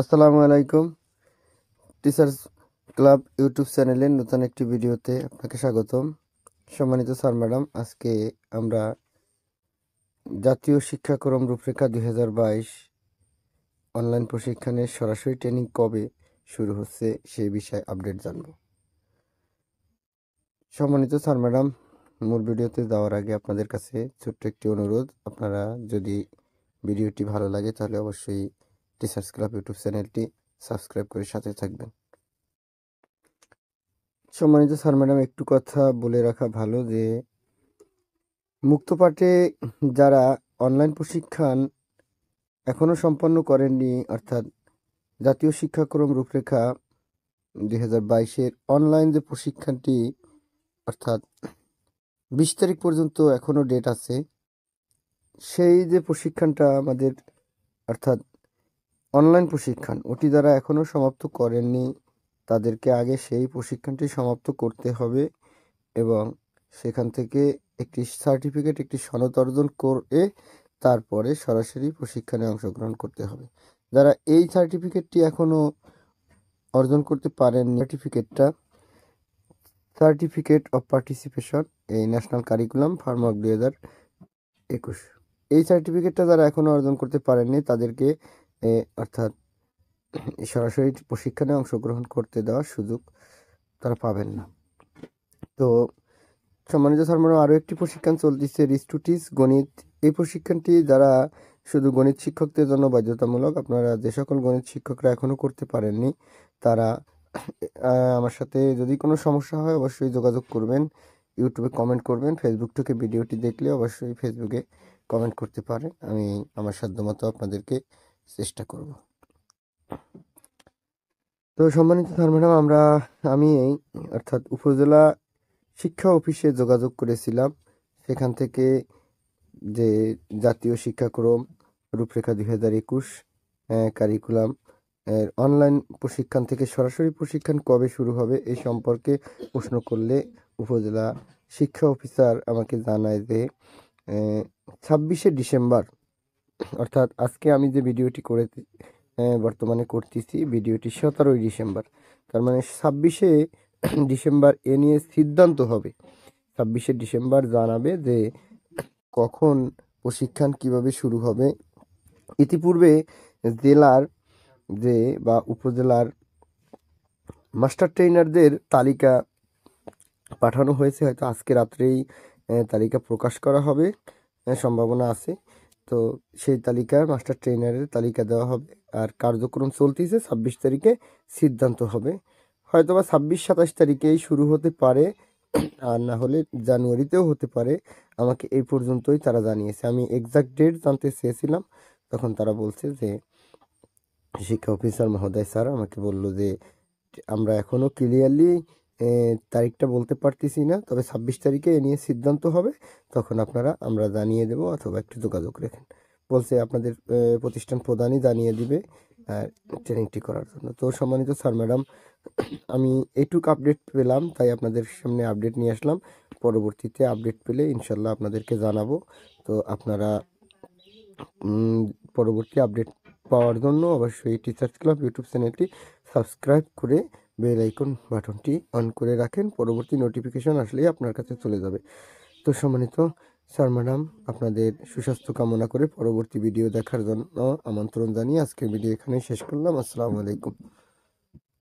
আসসালামু আলাইকুম teachers club YouTube চ্যানেলের নতুন একটি ভিডিওতে আপনাকে স্বাগতম সম্মানিত স্যার ম্যাডাম আজকে আমরা জাতীয় শিক্ষাক্রম রূপরেখা দুই অনলাইন প্রশিক্ষণের সরাসরি ট্রেনিং কবে শুরু হচ্ছে সেই বিষয়ে আপডেট জানব সম্মানিত স্যার ম্যাডাম মূল ভিডিওতে যাওয়ার আগে আপনাদের কাছে ছোট্ট একটি অনুরোধ আপনারা যদি ভিডিওটি ভালো লাগে তাহলে অবশ্যই টিচার্স ক্লাব ইউটিউব চ্যানেলটি সাবস্ক্রাইব করে সাথে থাকবেন সম্মানিত স্যার ম্যাডাম একটু কথা বলে রাখা ভালো যে মুক্তপাঠে যারা অনলাইন প্রশিক্ষণ এখনও সম্পন্ন করেননি অর্থাৎ জাতীয় শিক্ষাক্রম রূপরেখা দুই হাজার বাইশের অনলাইন যে প্রশিক্ষণটি অর্থাৎ বিশ তারিখ পর্যন্ত এখনও ডেট আছে সেই যে প্রশিক্ষণটা আমাদের অর্থাৎ অনলাইন প্রশিক্ষণ ওটি যারা এখনও সমাপ্ত করেননি তাদেরকে আগে সেই প্রশিক্ষণটি সমাপ্ত করতে হবে এবং সেখান থেকে একটি সার্টিফিকেট একটি সনদ অর্জন করে তারপরে সরাসরি প্রশিক্ষণে অংশগ্রহণ করতে হবে যারা এই সার্টিফিকেটটি এখনও অর্জন করতে পারেন সার্টিফিকেটটা সার্টিফিকেট অফ পার্টিসিপেশন এই ন্যাশনাল কারিকুলাম ফার্মওয়ার্ক দুই হাজার একুশ এই সার্টিফিকেটটা যারা এখনও অর্জন করতে পারেননি তাদেরকে অর্থাৎ সরাসরি প্রশিক্ষণে অংশগ্রহণ করতে দেওয়ার সুযোগ তারা পাবেন না তো সম্মানিত সরমানো আরও একটি প্রশিক্ষণ চলতেছে রিস্টুটিস গণিত এই প্রশিক্ষণটি যারা শুধু গণিত শিক্ষকদের জন্য বাধ্যতামূলক আপনারা যে সকল গণিত শিক্ষকরা এখনও করতে পারেননি তারা আমার সাথে যদি কোনো সমস্যা হয় অবশ্যই যোগাযোগ করবেন ইউটিউবে কমেন্ট করবেন ফেসবুক থেকে ভিডিওটি দেখলে অবশ্যই ফেসবুকে কমেন্ট করতে পারেন আমি আমার সাধ্যমতো আপনাদেরকে চেষ্টা করব তো সম্মানিত স্যার ম্যাডাম আমরা আমি এই অর্থাৎ উপজেলা শিক্ষা অফিসে যোগাযোগ করেছিলাম সেখান থেকে যে জাতীয় শিক্ষাক্রম রূপরেখা দুই হাজার একুশ কারিকুলাম অনলাইন প্রশিক্ষণ থেকে সরাসরি প্রশিক্ষণ কবে শুরু হবে এই সম্পর্কে প্রশ্ন করলে উপজেলা শিক্ষা অফিসার আমাকে জানায় যে ছাব্বিশে ডিসেম্বর অর্থাৎ আজকে আমি যে ভিডিওটি করে বর্তমানে করতেছি ভিডিওটি সতেরোই ডিসেম্বর তার মানে ছাব্বিশে ডিসেম্বর এ নিয়ে সিদ্ধান্ত হবে ছাব্বিশে ডিসেম্বর জানাবে যে কখন প্রশিক্ষণ কিভাবে শুরু হবে ইতিপূর্বে জেলার যে বা উপজেলার মাস্টার ট্রেনারদের তালিকা পাঠানো হয়েছে হয়তো আজকে রাত্রেই তালিকা প্রকাশ করা হবে সম্ভাবনা আছে তো সেই তালিকা মাস্টার ট্রেনারের তালিকা দেওয়া হবে আর কার্যক্রম চলতেছে ছাব্বিশ তারিখে সিদ্ধান্ত হবে হয়তো বা ছাব্বিশ সাতাশ তারিখেই শুরু হতে পারে আর না হলে জানুয়ারিতেও হতে পারে আমাকে এই পর্যন্তই তারা জানিয়েছে আমি এক্সাক্ট ডেট জানতে চেয়েছিলাম তখন তারা বলছে যে শিক্ষা অফিসার মহোদয় স্যার আমাকে বলল যে আমরা এখনও ক্লিয়ারলি তারিখটা বলতে পারতেছি না তবে ছাব্বিশ তারিখে এ নিয়ে সিদ্ধান্ত হবে তখন আপনারা আমরা জানিয়ে দেব অথবা একটু যোগাযোগ রেখেন বলছে আপনাদের প্রতিষ্ঠান প্রধানই জানিয়ে দিবে ট্রেনিংটি করার জন্য তো সম্মানিত স্যার ম্যাডাম আমি এটুক আপডেট পেলাম তাই আপনাদের সামনে আপডেট নিয়ে আসলাম পরবর্তীতে আপডেট পেলে ইনশাল্লাহ আপনাদেরকে জানাবো তো আপনারা পরবর্তী আপডেট পাওয়ার জন্য অবশ্যই টিচার্স ক্লাব ইউটিউব চ্যানেলটি সাবস্ক্রাইব করে বেল আইকন বাটনটি অন করে রাখেন পরবর্তী নোটিফিকেশন আসলেই আপনার কাছে চলে যাবে তো সম্মানিত স্যার ম্যাডাম আপনাদের সুস্বাস্থ্য কামনা করে পরবর্তী ভিডিও দেখার জন্য আমন্ত্রণ জানিয়ে আজকের ভিডিও এখানে শেষ করলাম আসসালামু আলাইকুম